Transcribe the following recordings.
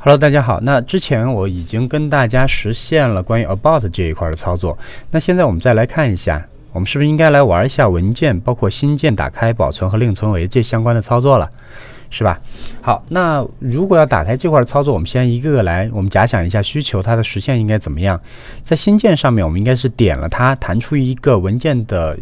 Hello，大家好。那之前我已经跟大家实现了关于 About 这一块的操作。那现在我们再来看一下，我们是不是应该来玩一下文件，包括新建、打开、保存和另存为这相关的操作了。是吧？好，那如果要打开这块的操作，我们先一个个来。我们假想一下需求，它的实现应该怎么样？在新建上面，我们应该是点了它，弹出一个文件的，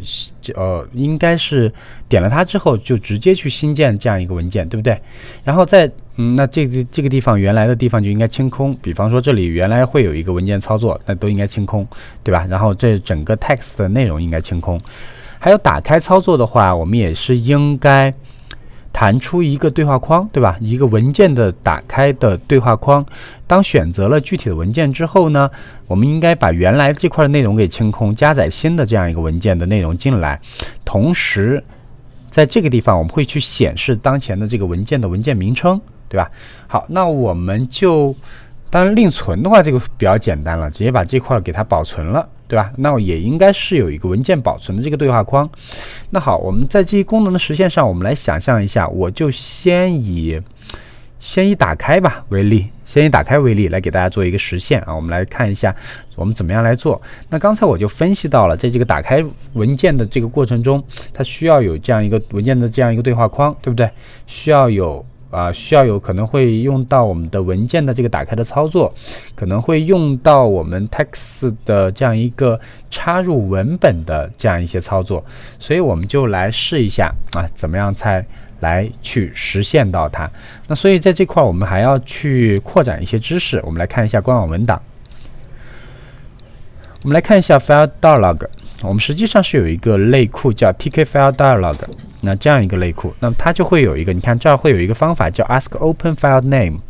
呃，应该是点了它之后，就直接去新建这样一个文件，对不对？然后在，嗯，那这个这个地方原来的地方就应该清空。比方说这里原来会有一个文件操作，那都应该清空，对吧？然后这整个 text 的内容应该清空。还有打开操作的话，我们也是应该。弹出一个对话框，对吧？一个文件的打开的对话框。当选择了具体的文件之后呢，我们应该把原来这块内容给清空，加载新的这样一个文件的内容进来。同时，在这个地方我们会去显示当前的这个文件的文件名称，对吧？好，那我们就当另存的话，这个比较简单了，直接把这块给它保存了。对吧？那也应该是有一个文件保存的这个对话框。那好，我们在这一功能的实现上，我们来想象一下，我就先以先以打开吧为例，先以打开为例来给大家做一个实现啊。我们来看一下，我们怎么样来做。那刚才我就分析到了，在这个打开文件的这个过程中，它需要有这样一个文件的这样一个对话框，对不对？需要有。啊，需要有可能会用到我们的文件的这个打开的操作，可能会用到我们 text 的这样一个插入文本的这样一些操作，所以我们就来试一下啊，怎么样才来去实现到它？那所以在这块儿我们还要去扩展一些知识，我们来看一下官网文档，我们来看一下 file dialog，我们实际上是有一个类库叫 tk file dialog。那这样一个类库，那么它就会有一个，你看这儿会有一个方法叫 ask open file name，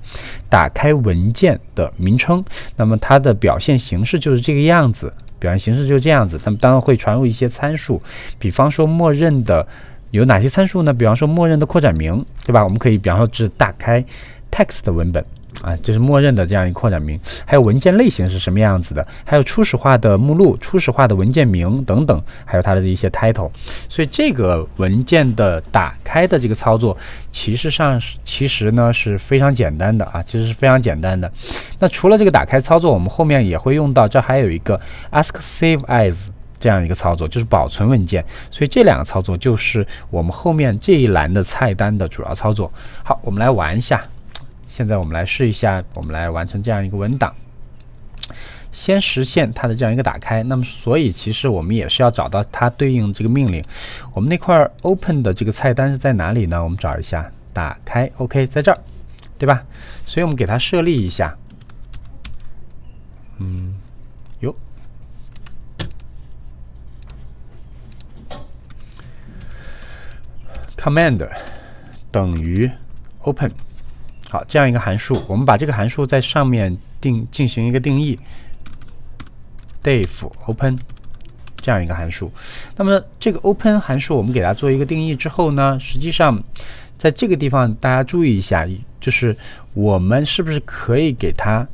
打开文件的名称。那么它的表现形式就是这个样子，表现形式就这样子。那么当然会传入一些参数，比方说默认的有哪些参数呢？比方说默认的扩展名，对吧？我们可以比方说只打开 text 文本。啊，就是默认的这样一个扩展名，还有文件类型是什么样子的，还有初始化的目录、初始化的文件名等等，还有它的一些 title。所以这个文件的打开的这个操作，其实上是其实呢是非常简单的啊，其实是非常简单的。那除了这个打开操作，我们后面也会用到，这还有一个 ask save as 这样一个操作，就是保存文件。所以这两个操作就是我们后面这一栏的菜单的主要操作。好，我们来玩一下。现在我们来试一下，我们来完成这样一个文档，先实现它的这样一个打开。那么，所以其实我们也是要找到它对应这个命令。我们那块 open 的这个菜单是在哪里呢？我们找一下，打开，OK，在这儿，对吧？所以，我们给它设立一下，嗯，哟，command 等于 open。好，这样一个函数，我们把这个函数在上面定进行一个定义。def open 这样一个函数，那么这个 open 函数我们给它做一个定义之后呢，实际上在这个地方大家注意一下，就是我们是不是可以给它。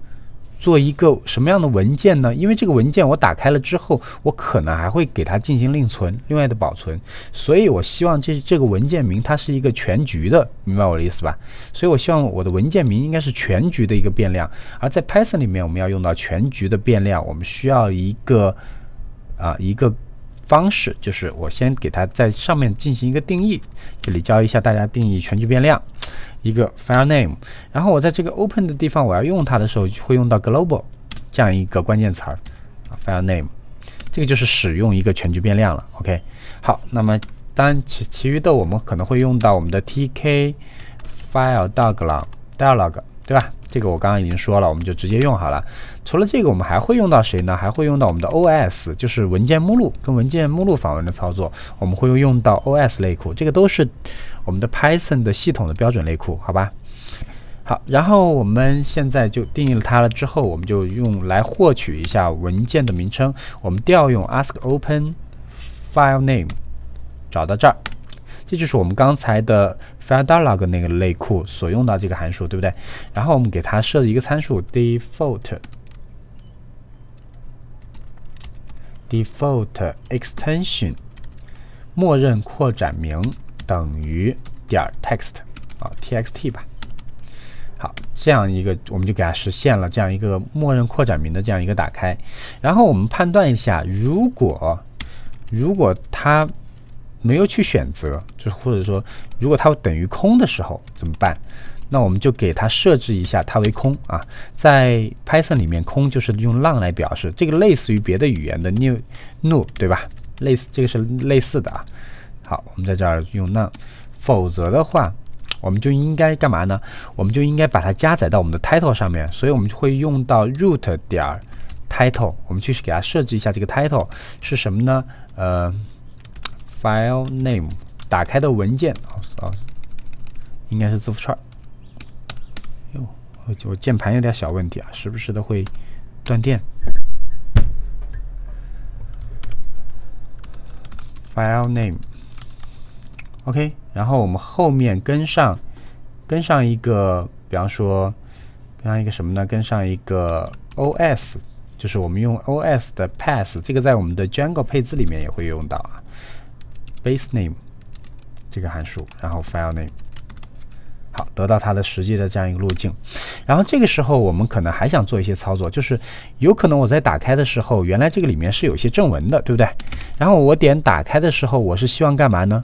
做一个什么样的文件呢？因为这个文件我打开了之后，我可能还会给它进行另存、另外的保存，所以我希望这这个文件名它是一个全局的，明白我的意思吧？所以我希望我的文件名应该是全局的一个变量。而在 Python 里面，我们要用到全局的变量，我们需要一个啊一个方式，就是我先给它在上面进行一个定义。这里教一下大家定义全局变量。一个 file name，然后我在这个 open 的地方，我要用它的时候，会用到 global 这样一个关键词儿 f i l e name，这个就是使用一个全局变量了。OK，好，那么当其其余的我们可能会用到我们的 tk file dialog dialog，对吧？这个我刚刚已经说了，我们就直接用好了。除了这个，我们还会用到谁呢？还会用到我们的 OS，就是文件目录跟文件目录访问的操作，我们会用到 OS 内库，这个都是我们的 Python 的系统的标准内库，好吧？好，然后我们现在就定义了它了之后，我们就用来获取一下文件的名称，我们调用 ask_open_file_name，找到这儿。这就是我们刚才的 FileDialog 那个类库所用到这个函数，对不对？然后我们给它设置一个参数 default，default extension，默认扩展名等于点 text 啊，txt 吧。好，这样一个我们就给它实现了这样一个默认扩展名的这样一个打开。然后我们判断一下，如果如果它。没有去选择，就是或者说，如果它等于空的时候怎么办？那我们就给它设置一下它为空啊。在 Python 里面，空就是用浪来表示，这个类似于别的语言的 new new 对吧？类似这个是类似的啊。好，我们在这儿用浪。否则的话，我们就应该干嘛呢？我们就应该把它加载到我们的 title 上面。所以我们就会用到 root 点 title，我们去给它设置一下这个 title 是什么呢？呃。file name 打开的文件啊，应该是字符串。哟，我键盘有点小问题啊，时不时的会断电。file name，OK，然后我们后面跟上，跟上一个，比方说，跟上一个什么呢？跟上一个 OS，就是我们用 OS 的 p a s s 这个在我们的 Jungle 配置里面也会用到啊。basename 这个函数，然后 filename 好，得到它的实际的这样一个路径。然后这个时候，我们可能还想做一些操作，就是有可能我在打开的时候，原来这个里面是有一些正文的，对不对？然后我点打开的时候，我是希望干嘛呢？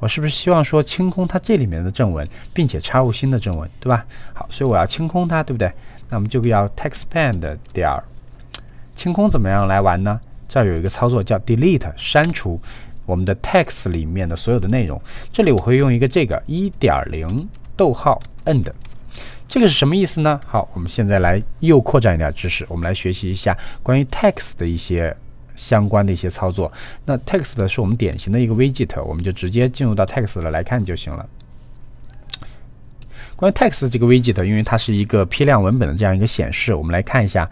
我是不是希望说清空它这里面的正文，并且插入新的正文，对吧？好，所以我要清空它，对不对？那我们就要 text pan d 点儿清空，怎么样来玩呢？这儿有一个操作叫 delete 删除。我们的 text 里面的所有的内容，这里我会用一个这个1.0逗号 end，这个是什么意思呢？好，我们现在来又扩展一点知识，我们来学习一下关于 text 的一些相关的一些操作。那 text 是我们典型的一个 widget，我们就直接进入到 text 了来看就行了。关于 text 这个 widget，因为它是一个批量文本的这样一个显示，我们来看一下，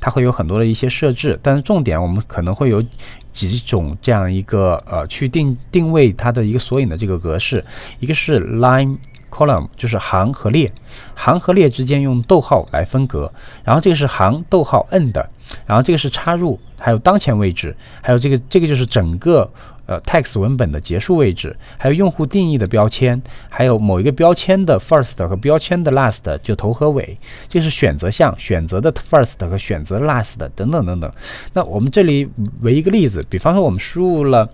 它会有很多的一些设置，但是重点我们可能会有。几种这样一个呃，去定定位它的一个索引的这个格式，一个是 line column，就是行和列，行和列之间用逗号来分隔，然后这个是行逗号 end。然后这个是插入，还有当前位置，还有这个这个就是整个呃 text 文本的结束位置，还有用户定义的标签，还有某一个标签的 first 和标签的 last 就头和尾，这是选择项选择的 first 和选择 last 等等等等。那我们这里为一个例子，比方说我们输入了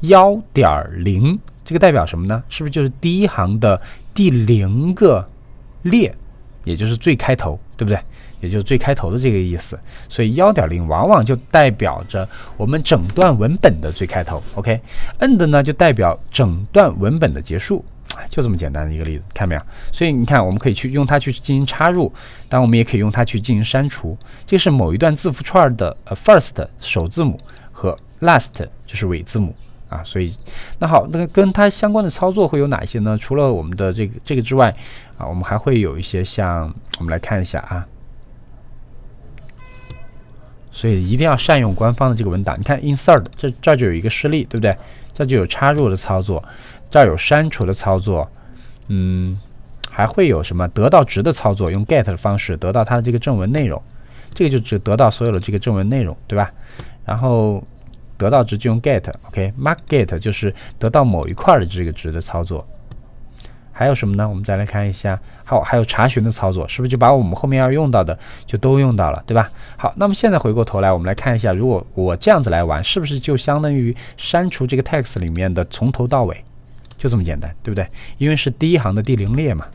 幺点零，这个代表什么呢？是不是就是第一行的第零个列，也就是最开头，对不对？也就是最开头的这个意思，所以幺点零往往就代表着我们整段文本的最开头。OK，end 呢就代表整段文本的结束，就这么简单的一个例子，看到没有？所以你看，我们可以去用它去进行插入，但我们也可以用它去进行删除。这是某一段字符串的呃 first 首字母和 last 就是尾字母啊。所以那好，那个跟它相关的操作会有哪些呢？除了我们的这个这个之外啊，我们还会有一些像我们来看一下啊。所以一定要善用官方的这个文档。你看，insert 这这就有一个示例，对不对？这就有插入的操作，这儿有删除的操作，嗯，还会有什么得到值的操作？用 get 的方式得到它的这个正文内容，这个就只得到所有的这个正文内容，对吧？然后得到值就用 get，ok，mark get 就是得到某一块的这个值的操作。还有什么呢？我们再来看一下，好，还有查询的操作，是不是就把我们后面要用到的就都用到了，对吧？好，那么现在回过头来，我们来看一下，如果我这样子来玩，是不是就相当于删除这个 text 里面的从头到尾，就这么简单，对不对？因为是第一行的第零列嘛，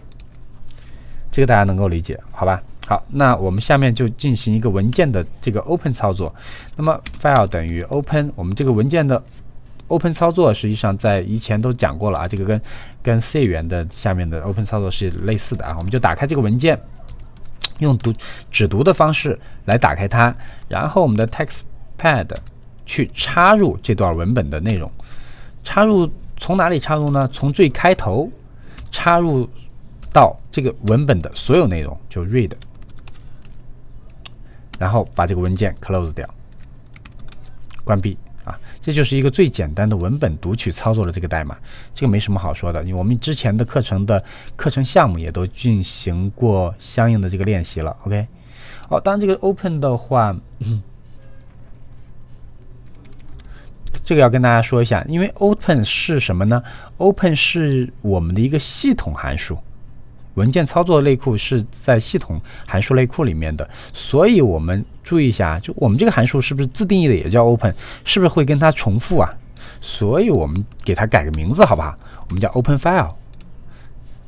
这个大家能够理解，好吧？好，那我们下面就进行一个文件的这个 open 操作，那么 file 等于 open 我们这个文件的。open 操作实际上在以前都讲过了啊，这个跟跟 C 语言的下面的 open 操作是类似的啊，我们就打开这个文件，用读只读的方式来打开它，然后我们的 text pad 去插入这段文本的内容，插入从哪里插入呢？从最开头插入到这个文本的所有内容就 read，然后把这个文件 close 掉，关闭。这就是一个最简单的文本读取操作的这个代码，这个没什么好说的，因为我们之前的课程的课程项目也都进行过相应的这个练习了。OK，好，当这个 open 的话，这个要跟大家说一下，因为 open 是什么呢？open 是我们的一个系统函数。文件操作的内库是在系统函数内库里面的，所以我们注意一下，就我们这个函数是不是自定义的也叫 open，是不是会跟它重复啊？所以我们给它改个名字，好不好？我们叫 open file。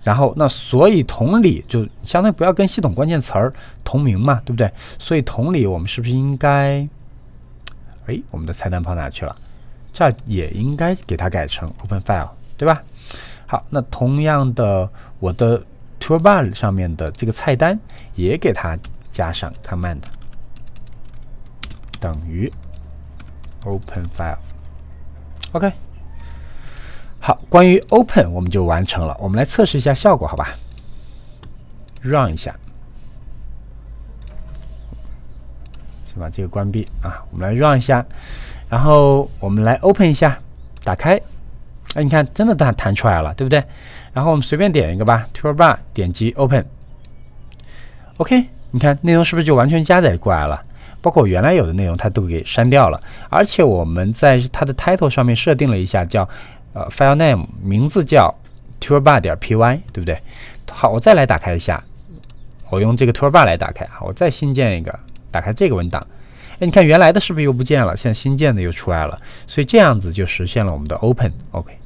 然后那所以同理就相当于不要跟系统关键词儿同名嘛，对不对？所以同理我们是不是应该，哎，我们的菜单跑哪去了？这儿也应该给它改成 open file，对吧？好，那同样的我的。Toolbar 上面的这个菜单也给它加上 command 等于 open file，OK，好，关于 open 我们就完成了。我们来测试一下效果，好吧？Run 一下，先把这个关闭啊。我们来 Run 一下，然后我们来 open 一下，打开。哎，你看，真的弹弹出来了，对不对？然后我们随便点一个吧 t o o r b a r 点击 open，OK，你看内容是不是就完全加载过来了？包括我原来有的内容，它都给删掉了。而且我们在它的 title 上面设定了一下，叫呃 file name，名字叫 t o o r b a r 点 py，对不对？好，我再来打开一下，我用这个 t o o r b a r 来打开啊。我再新建一个，打开这个文档。哎，你看原来的是不是又不见了？现在新建的又出来了。所以这样子就实现了我们的 open，OK。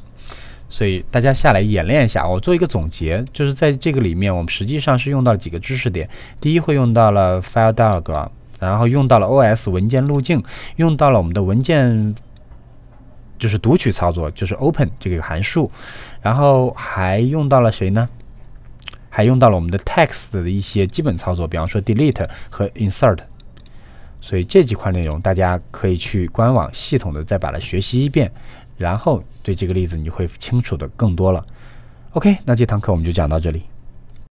所以大家下来演练一下，我做一个总结，就是在这个里面，我们实际上是用到了几个知识点。第一，会用到了 f i l e d i a o g 然后用到了 OS 文件路径，用到了我们的文件就是读取操作，就是 open 这个函数。然后还用到了谁呢？还用到了我们的 text 的一些基本操作，比方说 delete 和 insert。所以这几块内容，大家可以去官网系统的再把它学习一遍。然后，对这个例子你就会清楚的更多了。OK，那这堂课我们就讲到这里。